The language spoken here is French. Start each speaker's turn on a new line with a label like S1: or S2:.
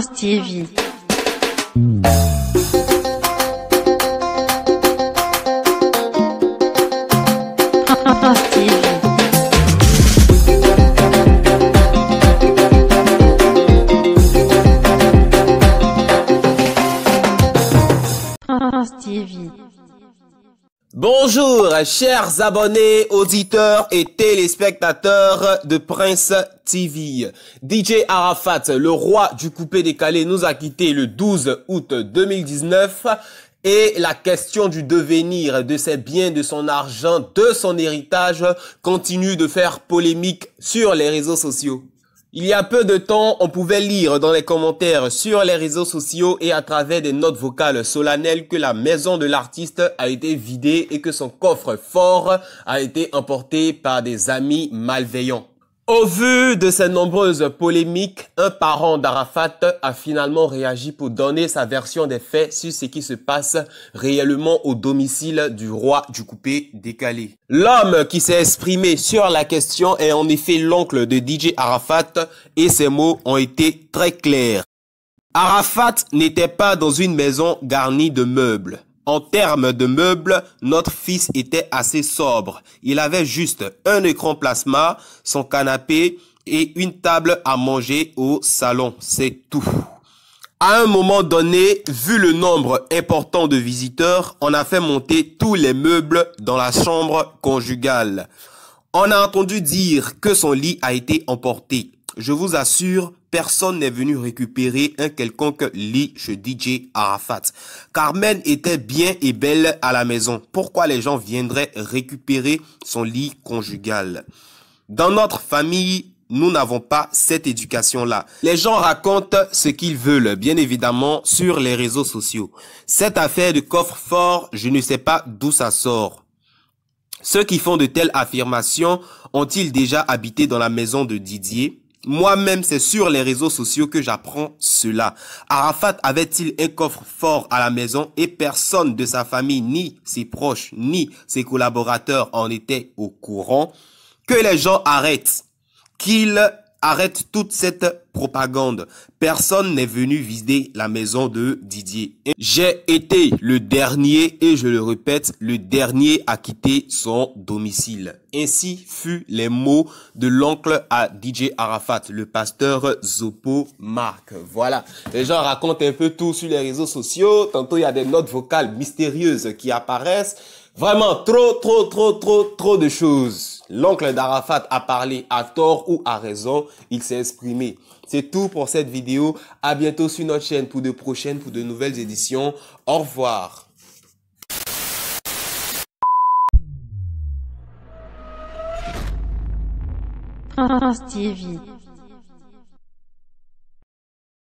S1: Stevie. Stevie. Stevie. Bonjour, chers abonnés, auditeurs et téléspectateurs de Prince TV. DJ Arafat, le roi du coupé décalé, nous a quitté le 12 août 2019 et la question du devenir de ses biens, de son argent, de son héritage continue de faire polémique sur les réseaux sociaux. Il y a peu de temps, on pouvait lire dans les commentaires sur les réseaux sociaux et à travers des notes vocales solennelles que la maison de l'artiste a été vidée et que son coffre fort a été emporté par des amis malveillants. Au vu de ces nombreuses polémiques, un parent d'Arafat a finalement réagi pour donner sa version des faits sur ce qui se passe réellement au domicile du roi du coupé décalé. L'homme qui s'est exprimé sur la question est en effet l'oncle de DJ Arafat et ses mots ont été très clairs. Arafat n'était pas dans une maison garnie de meubles. En termes de meubles, notre fils était assez sobre. Il avait juste un écran plasma, son canapé et une table à manger au salon. C'est tout. À un moment donné, vu le nombre important de visiteurs, on a fait monter tous les meubles dans la chambre conjugale. On a entendu dire que son lit a été emporté. Je vous assure, personne n'est venu récupérer un quelconque lit chez DJ Arafat. Carmen était bien et belle à la maison. Pourquoi les gens viendraient récupérer son lit conjugal Dans notre famille, nous n'avons pas cette éducation-là. Les gens racontent ce qu'ils veulent, bien évidemment, sur les réseaux sociaux. Cette affaire de coffre-fort, je ne sais pas d'où ça sort. Ceux qui font de telles affirmations ont-ils déjà habité dans la maison de Didier moi-même, c'est sur les réseaux sociaux que j'apprends cela. Arafat avait-il un coffre-fort à la maison et personne de sa famille, ni ses proches, ni ses collaborateurs en était au courant Que les gens arrêtent, qu'ils Arrête toute cette propagande. Personne n'est venu vider la maison de Didier. J'ai été le dernier, et je le répète, le dernier à quitter son domicile. Ainsi fut les mots de l'oncle à DJ Arafat, le pasteur Zopo Marc. Voilà. Les gens racontent un peu tout sur les réseaux sociaux. Tantôt, il y a des notes vocales mystérieuses qui apparaissent. Vraiment, trop, trop, trop, trop, trop de choses. L'oncle d'Arafat a parlé à tort ou à raison, il s'est exprimé. C'est tout pour cette vidéo. À bientôt sur notre chaîne pour de prochaines, pour de nouvelles éditions. Au revoir. TV.